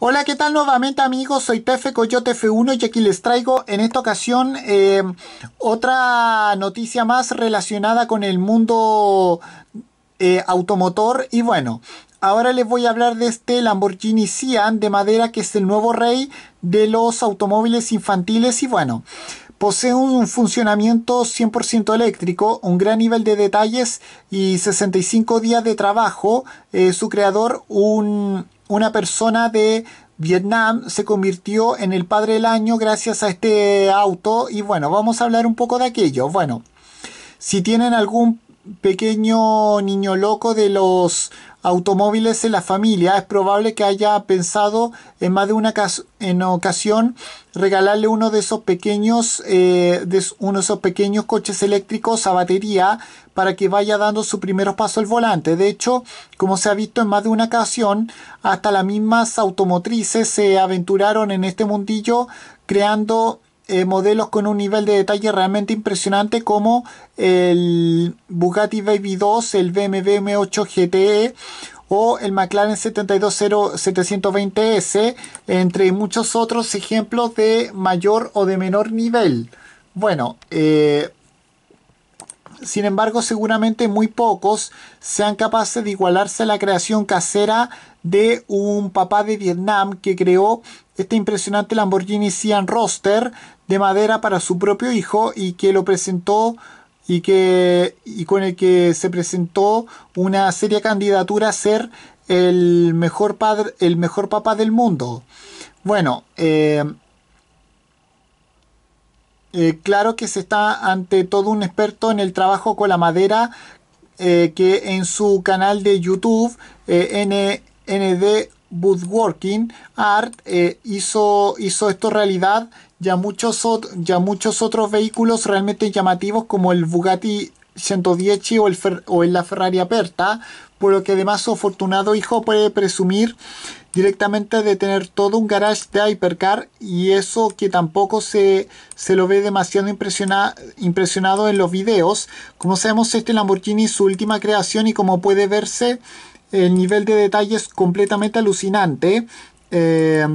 Hola, ¿qué tal nuevamente amigos? Soy Tefe Coyote F1 y aquí les traigo en esta ocasión eh, otra noticia más relacionada con el mundo eh, automotor y bueno, ahora les voy a hablar de este Lamborghini Sian de madera que es el nuevo rey de los automóviles infantiles y bueno, posee un funcionamiento 100% eléctrico, un gran nivel de detalles y 65 días de trabajo. Eh, su creador, un una persona de Vietnam se convirtió en el padre del año gracias a este auto y bueno, vamos a hablar un poco de aquello. Bueno, si tienen algún pequeño niño loco de los automóviles en la familia, es probable que haya pensado en más de una en ocasión regalarle uno de esos pequeños, eh, de uno de esos pequeños coches eléctricos a batería para que vaya dando su primeros paso al volante. De hecho, como se ha visto en más de una ocasión, hasta las mismas automotrices se aventuraron en este mundillo creando eh, modelos con un nivel de detalle realmente impresionante como el Bugatti Baby 2, el BMW M8 GTE o el McLaren 720s, entre muchos otros ejemplos de mayor o de menor nivel. Bueno, eh, sin embargo, seguramente muy pocos sean capaces de igualarse a la creación casera de un papá de Vietnam que creó este impresionante Lamborghini Cian Roster de madera para su propio hijo y que lo presentó y, que, y con el que se presentó una seria candidatura a ser el mejor padre, el mejor papá del mundo. Bueno, eh, eh, claro que se está ante todo un experto en el trabajo con la madera eh, que en su canal de YouTube N, ND Woodworking Art hizo, hizo esto realidad ya muchos, ya muchos otros vehículos realmente llamativos como el Bugatti 110 o el, o el Ferrari Aperta, por lo que además su afortunado hijo puede presumir directamente de tener todo un garage de hypercar y eso que tampoco se, se lo ve demasiado impresionado en los videos. Como sabemos este Lamborghini es su última creación y como puede verse el nivel de detalle es completamente alucinante. Eh,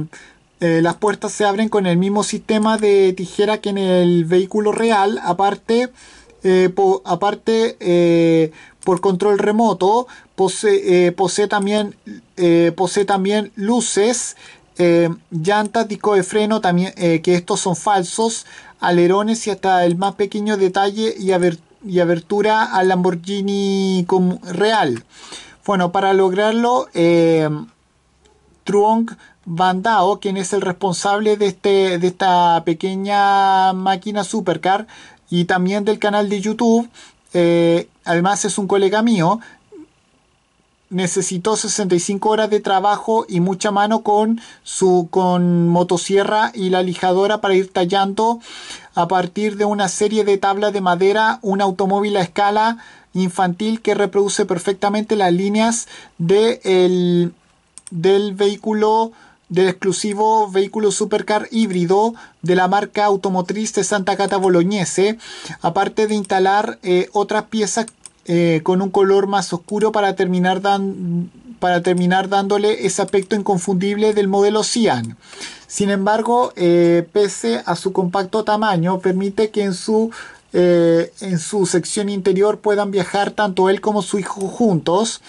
eh, las puertas se abren con el mismo sistema de tijera que en el vehículo real, aparte, eh, aparte eh, por control remoto, posee, posee también, posee también luces, llantas, disco de freno, también, que estos son falsos, alerones y hasta el más pequeño detalle y, y abertura al Lamborghini real. Bueno, para lograrlo, Truong bandao quien es el responsable de, este, de esta pequeña máquina supercar y también del canal de YouTube, eh, además es un colega mío, necesitó 65 horas de trabajo y mucha mano con su con motosierra y la lijadora para ir tallando a partir de una serie de tablas de madera un automóvil a escala infantil que reproduce perfectamente las líneas del vehículo del exclusivo vehículo supercar híbrido de la marca automotriz de Santa Cata Bolognese, aparte de instalar eh, otras piezas eh, con un color más oscuro para terminar, para terminar dándole ese aspecto inconfundible del modelo Cian. Sin embargo, eh, pese a su compacto tamaño, permite que en su en su sección interior puedan viajar tanto él como su hijo juntos.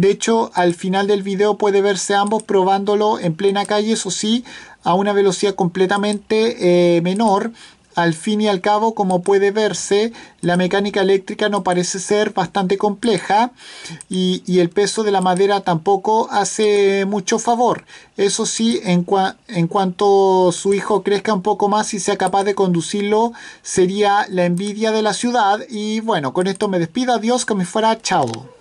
De hecho, al final del video puede verse ambos probándolo en plena calle, eso sí, a una velocidad completamente eh, menor. Al fin y al cabo, como puede verse, la mecánica eléctrica no parece ser bastante compleja y, el peso de la madera tampoco hace mucho favor. Eso sí, en, en cuanto su hijo crezca un poco más y sea capaz de conducirlo, sería la envidia de la ciudad. Y bueno, con esto me despido. Adiós, que me fuera. Chao.